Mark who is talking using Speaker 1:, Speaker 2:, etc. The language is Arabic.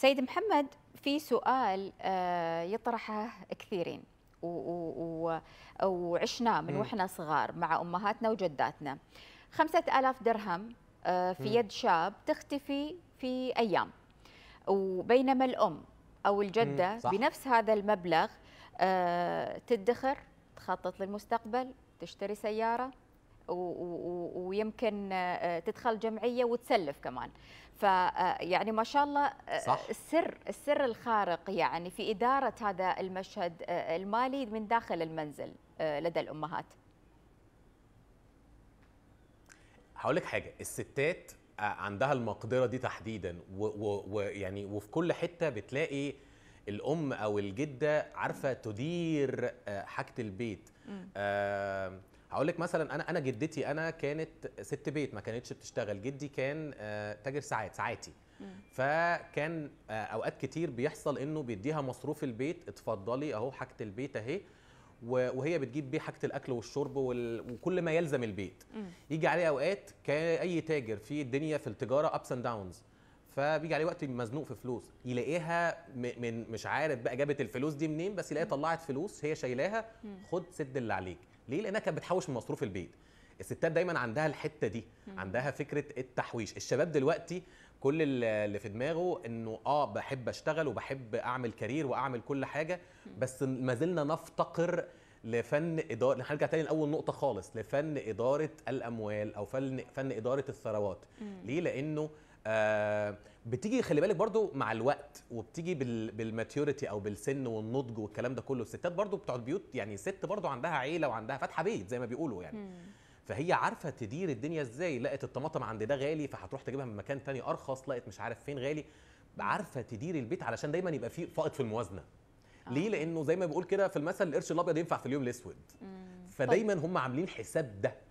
Speaker 1: سيد محمد في سؤال آه، يطرحه كثيرين وعشناه من واحنا صغار مع امهاتنا وجداتنا خمسة ألاف درهم آه، في يد شاب تختفي في أيام وبينما الأم أو الجدة بنفس هذا المبلغ آه، تدخر تخطط للمستقبل تشتري سيارة ويمكن آه، تدخل جمعيه وتسلف كمان فيعني آه، ما شاء الله آه، صح. السر السر الخارق يعني في اداره هذا المشهد المالي من داخل المنزل لدى الامهات
Speaker 2: هقول لك حاجه الستات عندها المقدره دي تحديدا ويعني وفي كل حته بتلاقي الام او الجده عارفه تدير حاجه البيت آه هقول لك مثلا انا انا جدتي انا كانت ست بيت ما كانتش بتشتغل جدي كان آه، تاجر ساعات ساعاتي فكان آه، اوقات كتير بيحصل انه بيديها مصروف البيت اتفضلي اهو حاجه البيت اهي وهي بتجيب بيه حاجه الاكل والشرب وكل ما يلزم البيت يجي عليه اوقات كاي تاجر في الدنيا في التجاره ابس اند داونز فبيجي عليه وقت مزنوق في فلوس يلاقيها من مش عارف بقى جابت الفلوس دي منين بس يلاقيها طلعت فلوس هي شايلاها خد سد اللي عليك ليه لانها كانت بتحوش من مصروف البيت الستات دايما عندها الحته دي عندها فكره التحويش الشباب دلوقتي كل اللي في دماغه انه اه بحب اشتغل وبحب اعمل كارير واعمل كل حاجه بس ما زلنا نفتقر لفن اداره هنرجع تاني لاول نقطه خالص لفن اداره الاموال او فن فن اداره الثروات ليه لانه آه، بتيجي خلي بالك برضو مع الوقت وبتيجي بالماتيوريتي او بالسن والنضج والكلام ده كله الستات برضو بتوع البيوت يعني ست برضو عندها عيله وعندها فاتحه بيت زي ما بيقولوا يعني مم. فهي عارفه تدير الدنيا ازاي لقت الطماطم عند ده غالي فهتروح تجيبها من مكان تاني ارخص لقت مش عارف فين غالي عارفه تدير البيت علشان دايما يبقى فيه فائض في الموازنه آه. ليه لانه زي ما بقول كده في المثل القرش الابيض ينفع في اليوم الاسود فدايما هم عاملين حساب ده